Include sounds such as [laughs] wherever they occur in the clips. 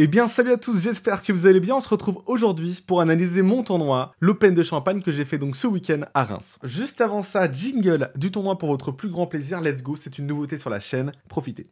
Eh bien salut à tous, j'espère que vous allez bien, on se retrouve aujourd'hui pour analyser mon tournoi, l'Open de Champagne que j'ai fait donc ce week-end à Reims. Juste avant ça, jingle du tournoi pour votre plus grand plaisir, let's go, c'est une nouveauté sur la chaîne, profitez.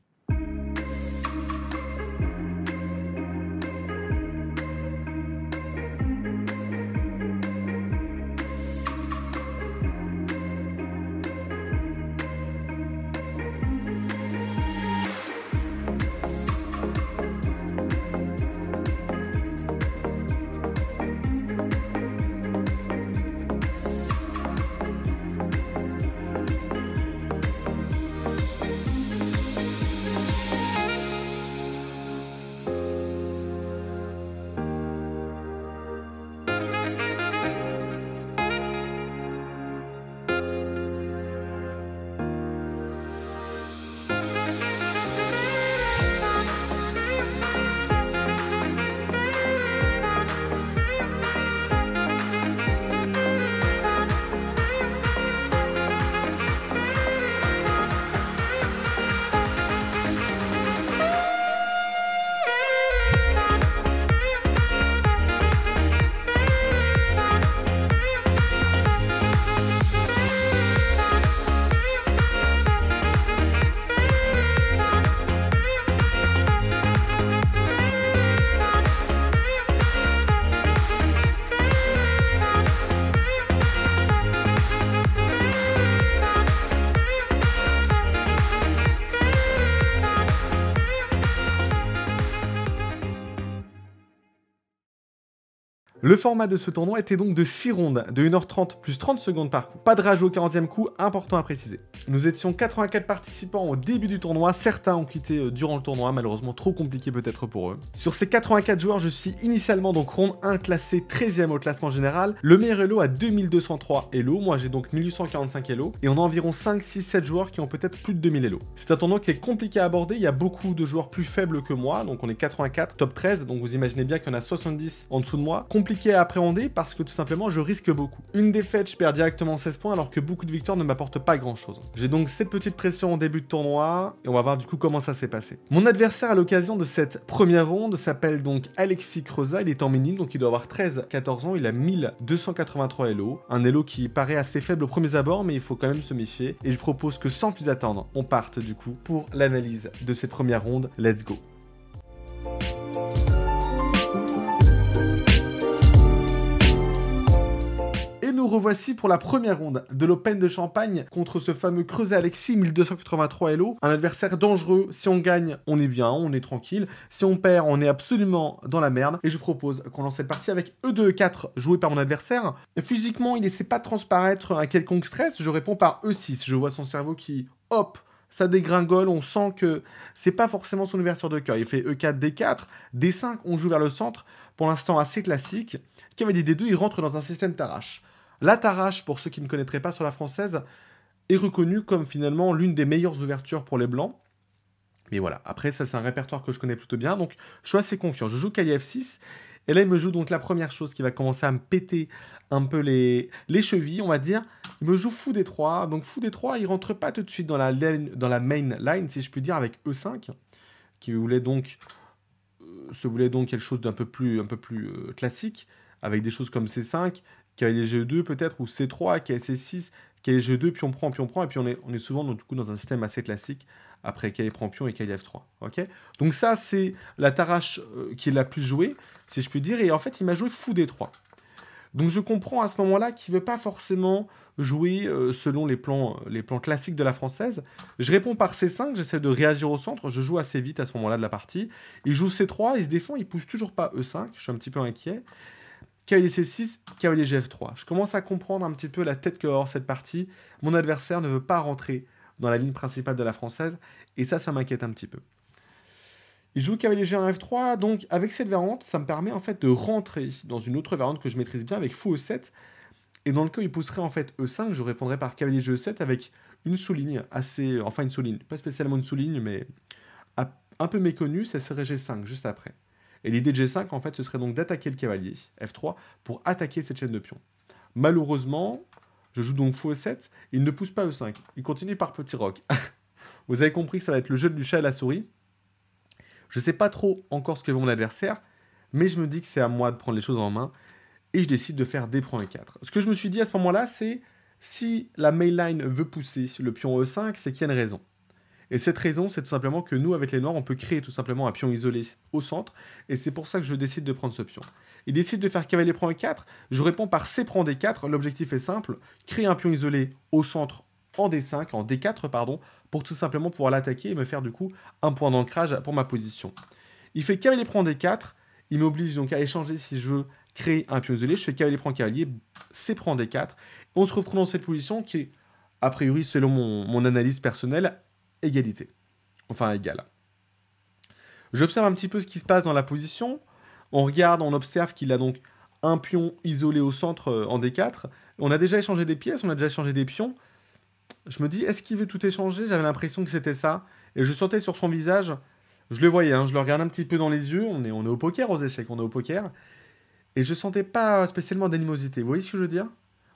Le format de ce tournoi était donc de 6 rondes, de 1h30 plus 30 secondes par coup. Pas de rage au 40e coup, important à préciser. Nous étions 84 participants au début du tournoi, certains ont quitté euh, durant le tournoi, malheureusement trop compliqué peut-être pour eux. Sur ces 84 joueurs, je suis initialement donc ronde 1 classé 13e au classement général, le meilleur Elo a 2203 Elo, moi j'ai donc 1845 Elo, et on a environ 5, 6, 7 joueurs qui ont peut-être plus de 2000 Elo. C'est un tournoi qui est compliqué à aborder, il y a beaucoup de joueurs plus faibles que moi, donc on est 84, top 13, donc vous imaginez bien qu'il y en a 70 en dessous de moi. Compliqué est à appréhender parce que tout simplement je risque beaucoup. Une défaite, je perds directement 16 points alors que beaucoup de victoires ne m'apportent pas grand chose. J'ai donc cette petite pression en début de tournoi et on va voir du coup comment ça s'est passé. Mon adversaire à l'occasion de cette première ronde s'appelle donc Alexis Creusa, il est en minime donc il doit avoir 13-14 ans, il a 1283 Elo, un Elo qui paraît assez faible au premier abord mais il faut quand même se méfier et je propose que sans plus attendre, on parte du coup pour l'analyse de cette première ronde. Let's go Voici pour la première ronde de l'Open de Champagne contre ce fameux Creuset Alexis 1283 LO. Un adversaire dangereux. Si on gagne, on est bien, on est tranquille. Si on perd, on est absolument dans la merde. Et je propose qu'on lance cette partie avec E2-4 joué par mon adversaire. Physiquement, il ne sait pas transparaître un quelconque stress. Je réponds par E6. Je vois son cerveau qui, hop, ça dégringole, on sent que c'est pas forcément son ouverture de cœur. Il fait E4, D4, D5, on joue vers le centre, pour l'instant assez classique. Cavalier D2, il rentre dans un système tarache. La pour ceux qui ne connaîtraient pas sur la française, est reconnue comme finalement l'une des meilleures ouvertures pour les Blancs. Mais voilà, après ça c'est un répertoire que je connais plutôt bien, donc je suis assez confiant. Je joue Kf 6 et là il me joue donc la première chose qui va commencer à me péter un peu les, les chevilles, on va dire. Il me joue fou des 3, donc fou des 3 il rentre pas tout de suite dans la, dans la main line si je puis dire avec E5, qui voulait donc euh, se voulait donc quelque chose d'un peu plus, un peu plus euh, classique, avec des choses comme C5, qui a les G2 peut-être, ou C3, qui a C6, qui a G2, puis on prend, puis on prend, et puis on est, on est souvent coup, dans un système assez classique, après qu'elle prend pion et qu'elle F3. ok donc ça, c'est la Tarache euh, qui est la plus jouée, si je puis dire, et en fait, il m'a joué fou des 3. Donc je comprends à ce moment-là qu'il ne veut pas forcément jouer euh, selon les plans, euh, les plans classiques de la française. Je réponds par C5, j'essaie de réagir au centre, je joue assez vite à ce moment-là de la partie. Il joue C3, il se défend, il pousse toujours pas E5, je suis un petit peu inquiet cavalier C6, cavalier GF3. Je commence à comprendre un petit peu la tête que hors cette partie. Mon adversaire ne veut pas rentrer dans la ligne principale de la française, et ça, ça m'inquiète un petit peu. Il joue cavalier G1 F3, donc avec cette variante, ça me permet en fait de rentrer dans une autre variante que je maîtrise bien avec fou E7, et dans le cas où il pousserait en fait E5, je répondrais par cavalier G7 e avec une souligne assez, enfin une souligne, pas spécialement une souligne, mais un peu méconnue, ça serait G5 juste après. Et l'idée de G5, en fait, ce serait donc d'attaquer le cavalier, F3, pour attaquer cette chaîne de pions. Malheureusement, je joue donc faux 7 e il ne pousse pas E5, il continue par petit roc. [laughs] Vous avez compris que ça va être le jeu du chat à la souris. Je ne sais pas trop encore ce que veut mon adversaire, mais je me dis que c'est à moi de prendre les choses en main, et je décide de faire D prend E4. Ce que je me suis dit à ce moment-là, c'est si la mainline veut pousser le pion E5, c'est qu'il y a une raison. Et cette raison, c'est tout simplement que nous, avec les noirs, on peut créer tout simplement un pion isolé au centre, et c'est pour ça que je décide de prendre ce pion. Il décide de faire cavalier prend E4, je réponds par C prend D4, l'objectif est simple, créer un pion isolé au centre en D5, en D4 pardon, pour tout simplement pouvoir l'attaquer et me faire du coup un point d'ancrage pour ma position. Il fait cavalier prend D4, il m'oblige donc à échanger si je veux créer un pion isolé, je fais cavalier prend cavalier, C prend D4, on se retrouve dans cette position qui est, a priori selon mon analyse personnelle, égalité. Enfin, égal. J'observe un petit peu ce qui se passe dans la position. On regarde, on observe qu'il a donc un pion isolé au centre euh, en D4. On a déjà échangé des pièces, on a déjà échangé des pions. Je me dis, est-ce qu'il veut tout échanger J'avais l'impression que c'était ça. Et je sentais sur son visage, je le voyais, hein, je le regardais un petit peu dans les yeux. On est, on est au poker, aux échecs, on est au poker. Et je sentais pas spécialement d'animosité. Vous voyez ce que je veux dire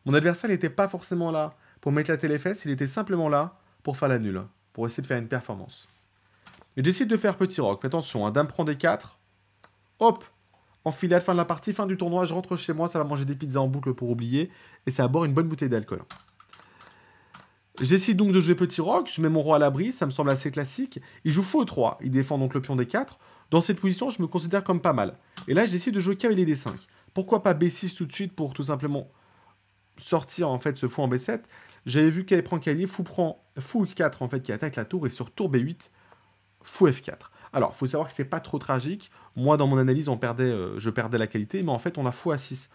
Mon adversaire n'était pas forcément là pour m'éclater les fesses, il était simplement là pour faire la nulle pour essayer de faire une performance. Et j'essaie de faire petit rock. Mais attention, un hein, dame prend des 4. Hop en Enfilade, fin de la partie, fin du tournoi, je rentre chez moi, ça va manger des pizzas en boucle pour oublier. Et ça va boire une bonne bouteille d'alcool. Je décide donc de jouer petit rock, je mets mon roi à l'abri, ça me semble assez classique. Il joue faux 3, il défend donc le pion des 4. Dans cette position, je me considère comme pas mal. Et là, je décide de jouer cavalier des 5. Pourquoi pas B6 tout de suite pour tout simplement sortir en fait ce fou en B7 j'avais vu qu'elle prend cavalier, fou prend fou 4 en fait qui attaque la tour et sur tour B8, fou F4. Alors, faut savoir que c'est pas trop tragique. Moi, dans mon analyse, on perdait, euh, je perdais la qualité, mais en fait, on a fou A6.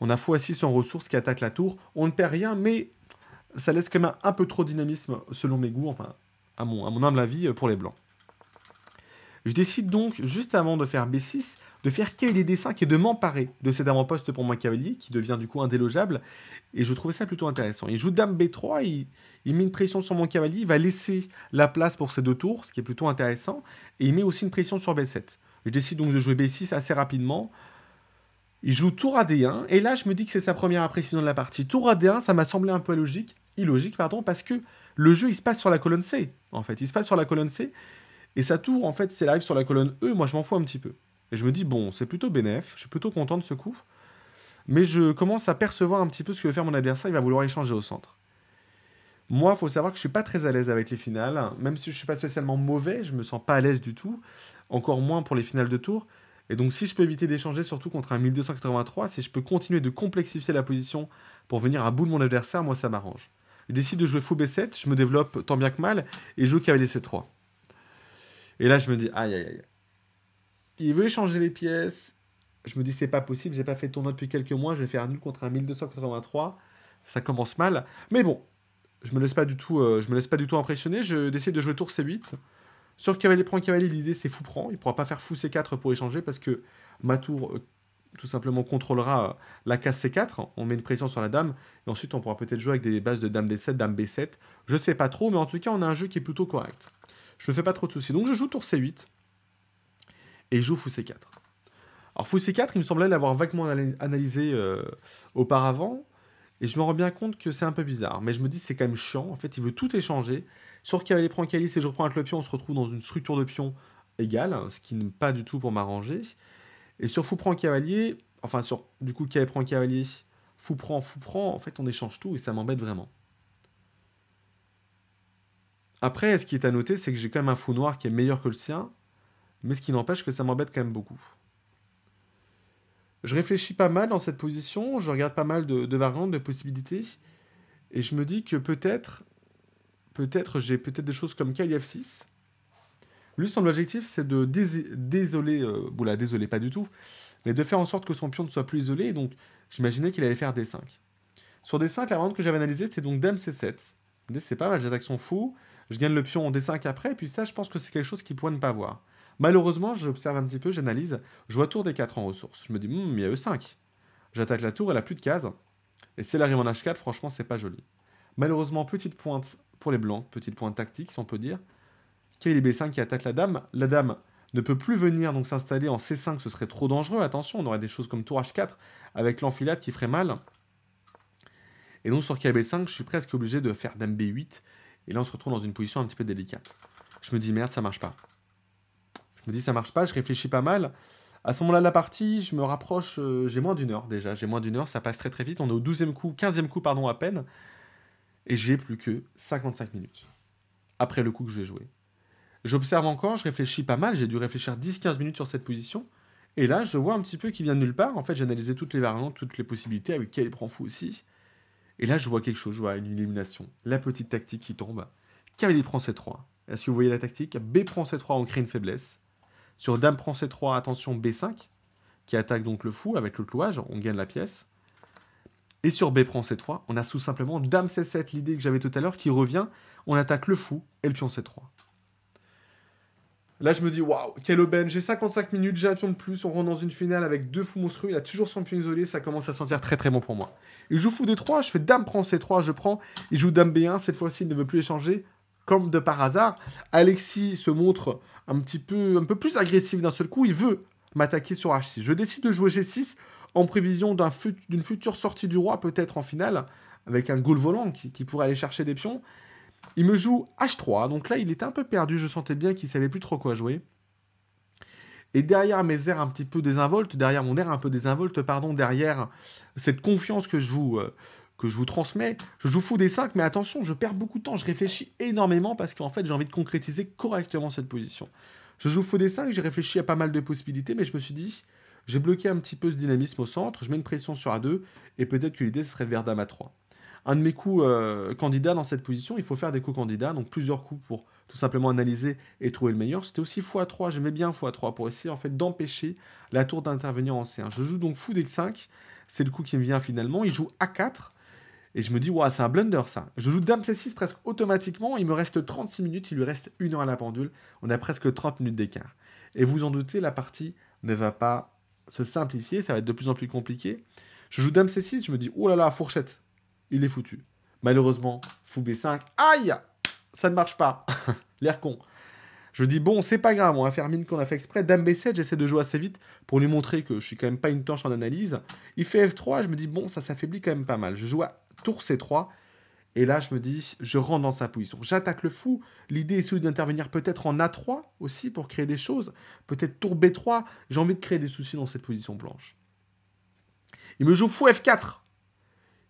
On a fou A6 en ressources qui attaque la tour. On ne perd rien, mais ça laisse quand même un peu trop de dynamisme selon mes goûts, enfin, à mon, à mon humble avis, euh, pour les blancs. Je décide donc, juste avant de faire B6, de faire cavalier D5 et de m'emparer de cet avant-poste pour mon cavalier, qui devient du coup indélogeable. Et je trouvais ça plutôt intéressant. Il joue dame B3, il, met une pression sur mon cavalier, il va laisser la place pour ses deux tours, ce qui est plutôt intéressant. Et il met aussi une pression sur B7. Je décide donc de jouer B6 assez rapidement. Il joue tour à D1, et là je me dis que c'est sa première impression de la partie. Tour à D1, ça m'a semblé un peu logique, illogique, pardon, parce que le jeu il se passe sur la colonne C, en fait. Il se passe sur la colonne C, et sa tour, en fait, c'est elle sur la colonne E, moi je m'en fous un petit peu. Et je me dis, bon, c'est plutôt bénéf, je suis plutôt content de ce coup. Mais je commence à percevoir un petit peu ce que veut faire mon adversaire, il va vouloir échanger au centre. Moi, il faut savoir que je ne suis pas très à l'aise avec les finales. Même si je ne suis pas spécialement mauvais, je me sens pas à l'aise du tout. Encore moins pour les finales de tour. Et donc, si je peux éviter d'échanger, surtout contre un 1283, si je peux continuer de complexifier la position pour venir à bout de mon adversaire, moi, ça m'arrange. Je décide de jouer fou B7, je me développe tant bien que mal, et je joue cavalier C3. Et là, je me dis, aïe, aïe, aïe. Il veut échanger les pièces. Je me dis, c'est pas possible, j'ai pas fait de tournoi depuis quelques mois, je vais faire un nul contre un 1283. Ça commence mal. Mais bon, je me laisse pas du tout, euh, je me laisse pas du tout impressionner. Je décide de jouer tour C8. Sur cavalier prend cavalier, l'idée c'est fou prend. Il pourra pas faire fou C4 pour échanger parce que ma tour euh, tout simplement contrôlera euh, la case C4. On met une pression sur la dame. Et ensuite, on pourra peut-être jouer avec des bases de dame D7, dame B7. Je sais pas trop, mais en tout cas, on a un jeu qui est plutôt correct. Je me fais pas trop de soucis. Donc je joue tour C8 et je joue fou C4. Alors fou C4, il me semblait l'avoir vaguement analysé euh, auparavant et je me rends bien compte que c'est un peu bizarre. Mais je me dis c'est quand même chiant. En fait, il veut tout échanger. Sur cavalier prend calice et je reprends avec le pion, on se retrouve dans une structure de pion égale, hein, ce qui n'est pas du tout pour m'arranger. Et sur fou prend cavalier, enfin sur du coup cavalier prend cavalier, fou prend fou prend, en fait on échange tout et ça m'embête vraiment. Après, ce qui est à noter, c'est que j'ai quand même un fou noir qui est meilleur que le sien, mais ce qui n'empêche que ça m'embête quand même beaucoup. Je réfléchis pas mal dans cette position, je regarde pas mal de, variantes, de possibilités, et je me dis que peut-être, peut-être j'ai peut-être des choses comme kf 6 Lui, son objectif, c'est de désoler, euh, désoler désolé, pas du tout, mais de faire en sorte que son pion ne soit plus isolé, donc j'imaginais qu'il allait faire D5. Sur D5, la variante que j'avais analysée, c'était donc Dame C7. c'est pas mal, j'attaque son fou, je gagne le pion en D5 après, et puis ça, je pense que c'est quelque chose qu'il pourrait ne pas voir. Malheureusement, j'observe un petit peu, j'analyse, je vois tour D4 en ressources. Je me dis, hmm, il y a E5. J'attaque la tour, elle a plus de cases. Et si elle arrive en H4, franchement, c'est pas joli. Malheureusement, petite pointe pour les blancs, petite pointe tactique, si on peut dire. kb B5 qui attaque la dame. La dame ne peut plus venir donc s'installer en C5, ce serait trop dangereux. Attention, on aurait des choses comme tour H4 avec l'enfilade qui ferait mal. Et donc sur KB5, je suis presque obligé de faire dame B8 et là, on se retrouve dans une position un petit peu délicate. Je me dis, merde, ça marche pas. Je me dis, ça marche pas, je réfléchis pas mal. À ce moment-là de la partie, je me rapproche, euh, j'ai moins d'une heure déjà, j'ai moins d'une heure, ça passe très très vite. On est au 12 coup, 15e coup, pardon, à peine. Et j'ai plus que 55 minutes après le coup que je vais jouer. J'observe encore, je réfléchis pas mal, j'ai dû réfléchir 10-15 minutes sur cette position. Et là, je vois un petit peu qu'il vient de nulle part. En fait, j'ai toutes les variantes, toutes les possibilités, avec qui il prend fou aussi. Et là, je vois quelque chose, je vois une illumination. La petite tactique qui tombe. Cavalier prend C3. Est-ce que vous voyez la tactique B prend C3, on crée une faiblesse. Sur Dame prend C3, attention, B5, qui attaque donc le fou avec le clouage, on gagne la pièce. Et sur B prend C3, on a tout simplement Dame C7, l'idée que j'avais tout à l'heure, qui revient, on attaque le fou et le pion C3. Là, je me dis, waouh, quelle aubaine. J'ai 55 minutes, j'ai un pion de plus. On rentre dans une finale avec deux fous monstrueux. Il a toujours son pion isolé. Ça commence à sentir très très bon pour moi. Il joue fou des 3. Je fais dame prend C3. Je prends. Il joue dame B1. Cette fois-ci, il ne veut plus échanger. Comme de par hasard, Alexis se montre un petit peu, un peu plus agressif d'un seul coup. Il veut m'attaquer sur H6. Je décide de jouer G6 en prévision d'une future sortie du roi, peut-être en finale, avec un goal volant qui, qui pourrait aller chercher des pions. Il me joue H3, donc là il était un peu perdu, je sentais bien qu'il savait plus trop quoi jouer. Et derrière mes airs un petit peu désinvoltes, derrière mon air un peu désinvolte, pardon, derrière cette confiance que je vous, euh, que je vous transmets, je joue fou des 5, mais attention, je perds beaucoup de temps, je réfléchis énormément parce qu'en fait j'ai envie de concrétiser correctement cette position. Je joue faux des 5, j'ai réfléchi à pas mal de possibilités, mais je me suis dit, j'ai bloqué un petit peu ce dynamisme au centre, je mets une pression sur A2, et peut-être que l'idée ce serait vers Dame A3. Un de mes coups euh, candidats dans cette position, il faut faire des coups candidats, donc plusieurs coups pour tout simplement analyser et trouver le meilleur. C'était aussi x3, j'aimais bien x3 pour essayer en fait d'empêcher la tour d'intervenir en C1. Je joue donc fou d5, c'est le coup qui me vient finalement. Il joue A4, et je me dis, ouais, c'est un blunder ça. Je joue Dame C6 presque automatiquement, il me reste 36 minutes, il lui reste une heure à la pendule, on a presque 30 minutes d'écart. Et vous en doutez, la partie ne va pas se simplifier, ça va être de plus en plus compliqué. Je joue Dame C6, je me dis, oh là là, fourchette, il est foutu. Malheureusement, fou B5, aïe Ça ne marche pas. [laughs] L'air con. Je dis, bon, c'est pas grave, on va faire mine qu'on a fait exprès. Dame B7, j'essaie de jouer assez vite pour lui montrer que je suis quand même pas une torche en analyse. Il fait F3, je me dis, bon, ça s'affaiblit quand même pas mal. Je joue à tour C3, et là, je me dis, je rentre dans sa position. J'attaque le fou. L'idée est celui d'intervenir peut-être en A3 aussi pour créer des choses. Peut-être tour B3. J'ai envie de créer des soucis dans cette position blanche. Il me joue fou F4.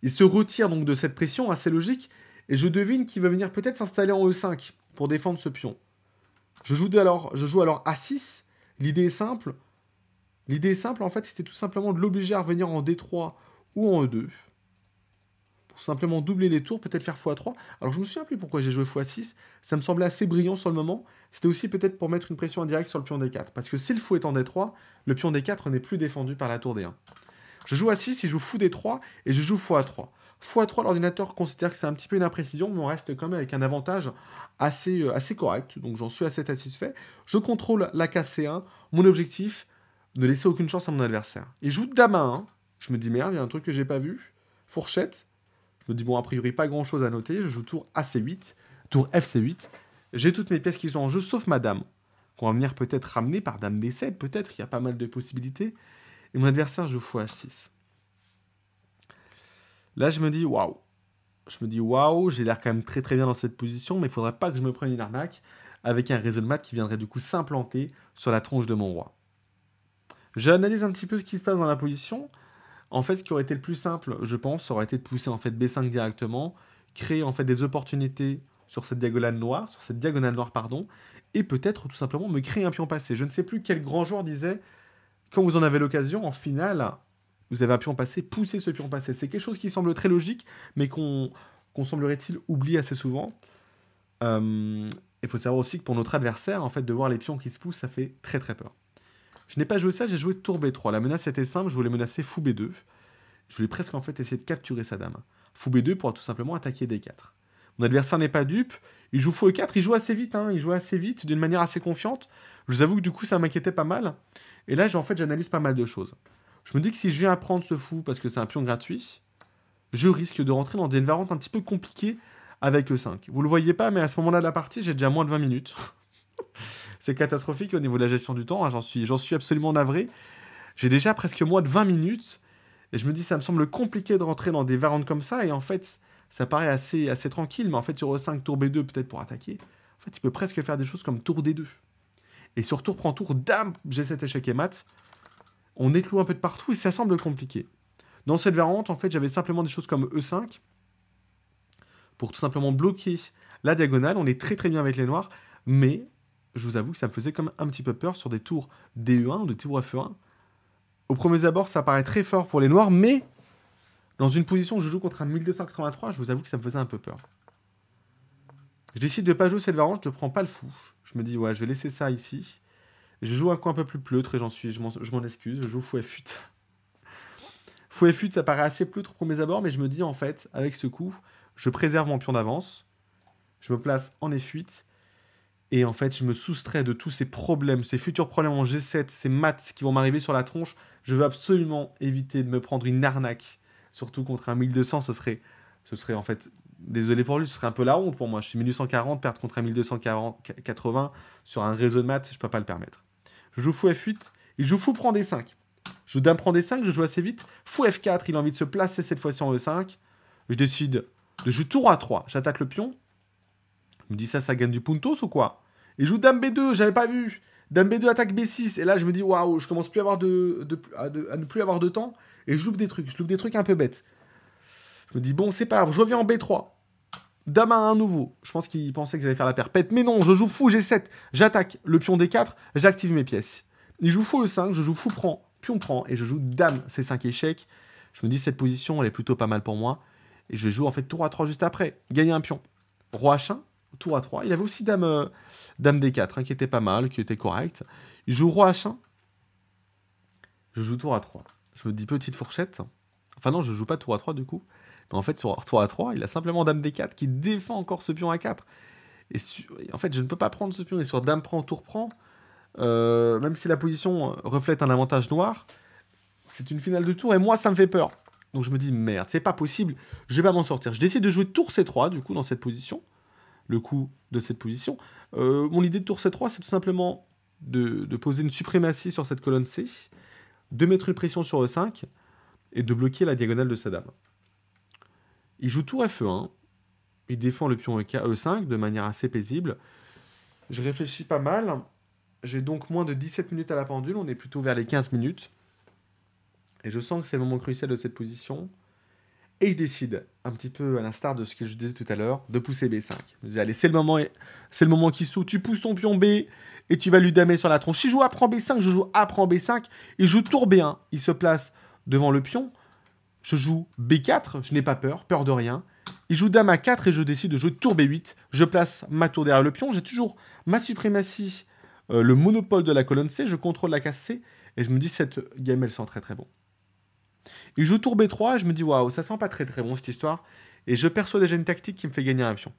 Il se retire donc de cette pression assez logique, et je devine qu'il va venir peut-être s'installer en E5 pour défendre ce pion. Je joue alors, je joue alors A6. L'idée est simple. L'idée est simple, en fait, c'était tout simplement de l'obliger à revenir en D3 ou en E2. Pour simplement doubler les tours, peut-être faire x3. Alors je me souviens plus pourquoi j'ai joué x6. Ça me semblait assez brillant sur le moment. C'était aussi peut-être pour mettre une pression indirecte sur le pion D4. Parce que si le fou est en D3, le pion D4 n'est plus défendu par la tour D1. Je joue à 6 il je joue des 3 et je joue x3. x3, l'ordinateur considère que c'est un petit peu une imprécision, mais on reste quand même avec un avantage assez, euh, assez correct, donc j'en suis assez satisfait. Je contrôle la KC1, mon objectif, ne laisser aucune chance à mon adversaire. Il joue dame à 1, je me dis merde, il y a un truc que j'ai pas vu, fourchette, je me dis bon, a priori pas grand chose à noter, je joue tour AC8, tour FC8, j'ai toutes mes pièces qui sont en jeu, sauf ma dame, qu'on va venir peut-être ramener par dame D7, peut-être, il y a pas mal de possibilités. Et mon adversaire joue fou H6. Là, je me dis waouh. Je me dis waouh, j'ai l'air quand même très très bien dans cette position, mais il faudrait pas que je me prenne une arnaque avec un réseau de maths qui viendrait du coup s'implanter sur la tronche de mon roi. J'analyse un petit peu ce qui se passe dans la position. En fait, ce qui aurait été le plus simple, je pense, aurait été de pousser en fait B5 directement, créer en fait des opportunités sur cette diagonale noire, sur cette diagonale noire pardon, et peut-être tout simplement me créer un pion passé. Je ne sais plus quel grand joueur disait quand vous en avez l'occasion, en finale, vous avez un pion passé, poussez ce pion passé. C'est quelque chose qui semble très logique, mais qu'on semblerait-il oublie assez souvent. Euh, il faut savoir aussi que pour notre adversaire, en fait, de voir les pions qui se poussent, ça fait très très peur. Je n'ai pas joué ça, j'ai joué tour B3. La menace était simple, je voulais menacer fou B2. Je voulais presque en fait essayer de capturer sa dame. Fou B2 pourra tout simplement attaquer D4. Mon adversaire n'est pas dupe. Il joue faux e 4, il joue assez vite, hein. il joue assez vite, d'une manière assez confiante. Je vous avoue que du coup, ça m'inquiétait pas mal. Et là, en fait, j'analyse pas mal de choses. Je me dis que si je viens prendre ce fou parce que c'est un pion gratuit, je risque de rentrer dans des variantes un petit peu compliquées avec E5. Vous le voyez pas, mais à ce moment-là de la partie, j'ai déjà moins de 20 minutes. [laughs] c'est catastrophique au niveau de la gestion du temps, hein. j'en suis, suis absolument navré. J'ai déjà presque moins de 20 minutes, et je me dis, ça me semble compliqué de rentrer dans des variantes comme ça, et en fait, ça paraît assez, assez tranquille, mais en fait, sur E5, tour B2, peut-être pour attaquer, en fait, il peut presque faire des choses comme tour D2. Et sur tour prend tour, dame, j'ai cet échec et mat, on écloue un peu de partout et ça semble compliqué. Dans cette variante, en fait, j'avais simplement des choses comme E5, pour tout simplement bloquer la diagonale. On est très très bien avec les noirs, mais je vous avoue que ça me faisait comme un petit peu peur sur des tours DE1 ou de tours FE1. Au premier abord, ça paraît très fort pour les noirs, mais dans une position où je joue contre un 1283, je vous avoue que ça me faisait un peu peur. Je décide de pas jouer cette variante, je ne prends pas le fou. Je me dis, ouais, je vais laisser ça ici. Je joue un coin un peu plus pleutre et j'en suis, je m'en excuse, je joue fou et fut. [laughs] Fou et fut, ça paraît assez pleutre pour mes abords, mais je me dis, en fait, avec ce coup, je préserve mon pion d'avance. Je me place en F8. Et en fait, je me soustrais de tous ces problèmes, ces futurs problèmes en G7, ces maths qui vont m'arriver sur la tronche. Je veux absolument éviter de me prendre une arnaque surtout contre un 1200, ce serait, ce serait en fait, désolé pour lui, ce serait un peu la honte pour moi. Je suis 1840, perdre contre un 1280 sur un réseau de maths, je ne peux pas le permettre. Je joue fou F8, il joue fou prend D5. Je joue dame prend D5, je joue assez vite. Fou F4, il a envie de se placer cette fois-ci en E5. Je décide de jouer tour à 3. J'attaque le pion. Il me dit ça, ça gagne du puntos ou quoi Il joue dame B2, j'avais pas vu. Dame B2 attaque B6. Et là, je me dis, waouh, je commence plus à, avoir à ne plus avoir de temps. Et je loupe des trucs, je loupe des trucs un peu bêtes. Je me dis, bon, c'est pas grave, je reviens en B3. Dame à un nouveau. Je pense qu'il pensait que j'allais faire la perpète. Mais non, je joue fou, G7. J'attaque le pion D4, j'active mes pièces. Il joue fou E5, je joue fou prend, pion prend, et je joue dame C5 échecs. Je me dis, cette position, elle est plutôt pas mal pour moi. Et je joue en fait tour à 3 juste après. Gagner un pion. Roi H1, tour à 3 Il avait aussi dame, euh, dame D4, hein, qui était pas mal, qui était correct. Il joue roi H1. Je joue tour à 3 je me dis petite fourchette. Enfin non, je joue pas tour à 3 du coup. Mais en fait, sur tour à 3, il a simplement dame d4 qui défend encore ce pion à 4. Et, en fait, je ne peux pas prendre ce pion. Et sur dame prend, tour prend, euh, même si la position euh, reflète un avantage noir, c'est une finale de tour et moi, ça me fait peur. Donc je me dis, merde, c'est pas possible, je vais pas m'en sortir. Je décide de jouer tour C3, du coup, dans cette position. Le coup de cette position. Euh, mon idée de tour C3, c'est tout simplement de, de, poser une suprématie sur cette colonne C de mettre une pression sur E5 et de bloquer la diagonale de sa dame. Il joue tour F1, hein. il défend le pion E5 e de manière assez paisible. Je réfléchis pas mal, j'ai donc moins de 17 minutes à la pendule, on est plutôt vers les 15 minutes. Et je sens que c'est le moment crucial de cette position. Et il décide, un petit peu à l'instar de ce que je disais tout à l'heure, de pousser B5. Je dis, allez, c'est le moment, c'est le moment qui saute Tu pousses ton pion B et tu vas lui damer sur la tronche. Si je joue A prend B5, je joue A prend B5 Il joue tour B1. Il se place devant le pion. Je joue B4, je n'ai pas peur, peur de rien. Il joue dame A4 et je décide de jouer tour B8. Je place ma tour derrière le pion. J'ai toujours ma suprématie, euh, le monopole de la colonne C. Je contrôle la case C et je me dis cette game elle sent très très bon. Il joue tour B3, je me dis waouh, ça sent pas très très bon cette histoire. Et je perçois déjà une tactique qui me fait gagner un pion.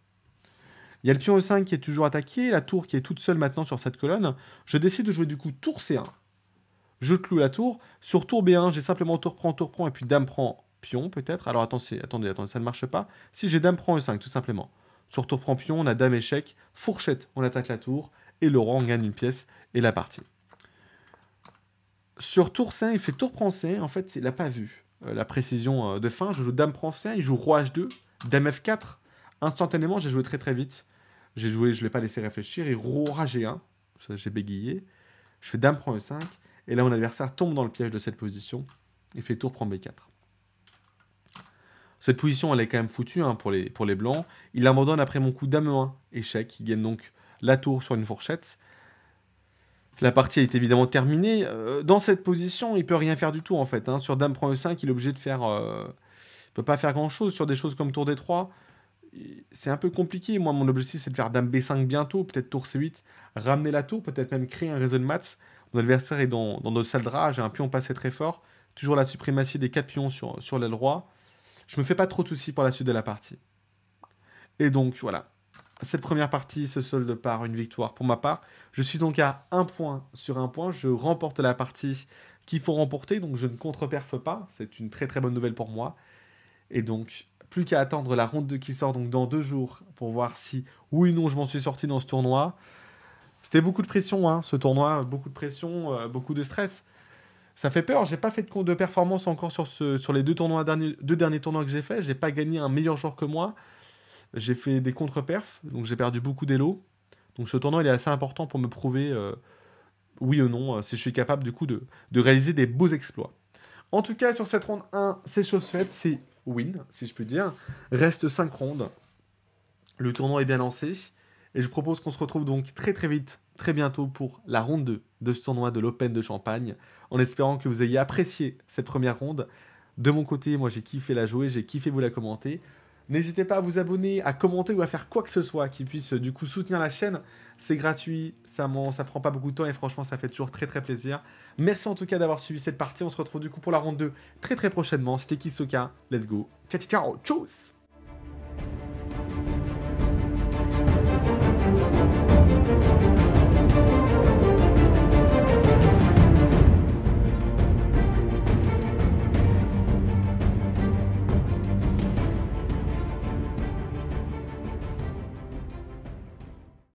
Il y a le pion E5 qui est toujours attaqué, la tour qui est toute seule maintenant sur cette colonne. Je décide de jouer du coup tour C1. Je cloue la tour. Sur tour B1, j'ai simplement tour prend, tour prend, et puis dame prend pion peut-être. Alors attendez, attendez, attendez, ça ne marche pas. Si j'ai dame prend E5 tout simplement. Sur tour prend pion, on a dame échec, fourchette, on attaque la tour, et Laurent gagne une pièce et la partie sur tour 5, il fait tour français. En fait, il n'a pas vu euh, la précision euh, de fin. Je joue dame C, il joue roi h2, dame f4. Instantanément, j'ai joué très très vite. J'ai joué, je ne l'ai pas laissé réfléchir. Et roi g1, j'ai bégayé. Je fais dame prend e5. Et là, mon adversaire tombe dans le piège de cette position. Il fait tour prend b4. Cette position, elle est quand même foutue hein, pour, les, pour les blancs. Il abandonne après mon coup dame 1, échec. Il gagne donc la tour sur une fourchette. La partie est évidemment terminée. Euh, dans cette position, il peut rien faire du tout en fait. Hein. Sur Dame prend E5, il est obligé de faire. Euh, peut pas faire grand chose sur des choses comme Tour D3. C'est un peu compliqué. Moi, mon objectif, c'est de faire Dame B5 bientôt, peut-être Tour C8, ramener la tour, peut-être même créer un réseau de maths. Mon adversaire est dans, dans nos de rage, J'ai un pion passé très fort. Toujours la suprématie des 4 pions sur, sur l'aile roi. Je me fais pas trop de soucis pour la suite de la partie. Et donc, voilà. Cette première partie se solde par une victoire pour ma part. Je suis donc à un point sur un point. Je remporte la partie qu'il faut remporter, donc je ne contreperfe pas. C'est une très très bonne nouvelle pour moi. Et donc, plus qu'à attendre la ronde qui sort donc dans deux jours pour voir si oui ou non je m'en suis sorti dans ce tournoi. C'était beaucoup de pression, hein, ce tournoi, beaucoup de pression, euh, beaucoup de stress. Ça fait peur, j'ai pas fait de, de performance encore sur, ce, sur les deux, tournois derniers, deux derniers tournois que j'ai fait, j'ai pas gagné un meilleur joueur que moi. J'ai fait des contre-perfs, donc j'ai perdu beaucoup d'élo. Donc ce tournoi, il est assez important pour me prouver, euh, oui ou non, euh, si je suis capable du coup de, réaliser des beaux exploits. En tout cas, sur cette ronde 1, c'est chose faite, c'est win, si je puis dire. Reste 5 rondes. Le tournoi est bien lancé. Et je propose qu'on se retrouve donc très très vite, très bientôt pour la ronde 2 de ce tournoi de l'Open de Champagne, en espérant que vous ayez apprécié cette première ronde. De mon côté, moi j'ai kiffé la jouer, j'ai kiffé vous la commenter. N'hésitez pas à vous abonner, à commenter ou à faire quoi que ce soit qui puisse du coup soutenir la chaîne. C'est gratuit, ça, ça prend pas beaucoup de temps et franchement ça fait toujours très très plaisir. Merci en tout cas d'avoir suivi cette partie. On se retrouve du coup pour la ronde 2 très très prochainement. C'était Kisoka, let's go. Ciao ciao ciao, tchuss